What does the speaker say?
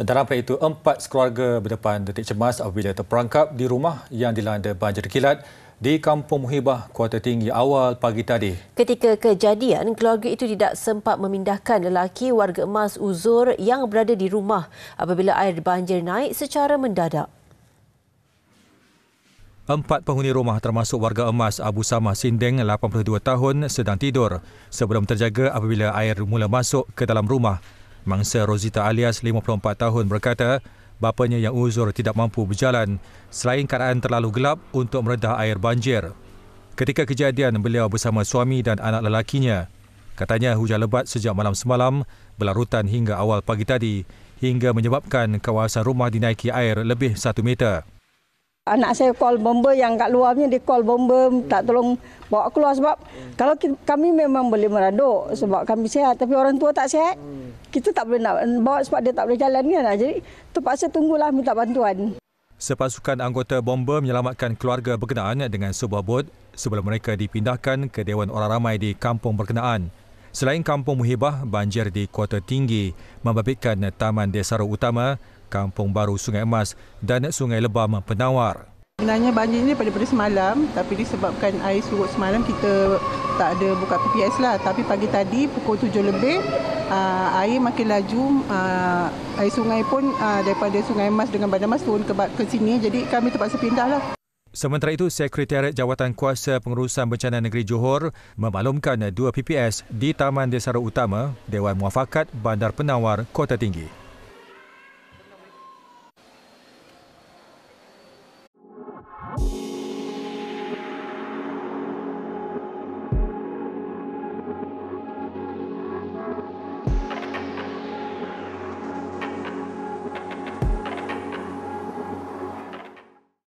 Dalam apa itu, empat sekeluarga berdepan detik cemas apabila terperangkap di rumah yang dilanda banjir kilat di Kampung Muhibah, Kuota Tinggi awal pagi tadi. Ketika kejadian, keluarga itu tidak sempat memindahkan lelaki warga emas Uzur yang berada di rumah apabila air banjir naik secara mendadak. Empat penghuni rumah termasuk warga emas Abu Sama Sindeng, 82 tahun, sedang tidur sebelum terjaga apabila air mula masuk ke dalam rumah Mangsa Rosita alias 54 tahun berkata, bapanya yang uzur tidak mampu berjalan selain keadaan terlalu gelap untuk meredah air banjir. Ketika kejadian, beliau bersama suami dan anak lelakinya. Katanya hujan lebat sejak malam semalam, berlarutan hingga awal pagi tadi hingga menyebabkan kawasan rumah dinaiki air lebih satu meter anak saya call bomba yang kat luar ni dia call bomba tak tolong bawa keluar sebab hmm. kalau kita, kami memang boleh meraduk sebab kami sihat tapi orang tua tak sihat hmm. kita tak boleh nak bawa sebab dia tak boleh jalan kan jadi terpaksa tunggulah minta bantuan Sepasukan anggota bomba menyelamatkan keluarga berkenaan dengan sebuah bot sebelum mereka dipindahkan ke Dewan Orang Ramai di kampung berkenaan. Selain kampung Muhibah, banjir di Kota Tinggi membabitkan Taman Desaru Utama, Kampung Baru Sungai Emas dan Sungai Lebam Penawar. Sebenarnya banjir ini pada daripada semalam tapi disebabkan air surut semalam kita tak ada buka PPS lah. Tapi pagi tadi pukul tujuh lebih ah, air makin laju, ah, air sungai pun ah, daripada Sungai Emas dengan Bandar Mas turun ke, ke sini. Jadi kami terpaksa pindah lah. Sementara itu, Sekretariat Jawatan Kuasa Pengurusan Bencana Negeri Johor memaklumkan dua PPS di Taman Desara Utama, Dewan Muafakat Bandar Penawar, Kota Tinggi.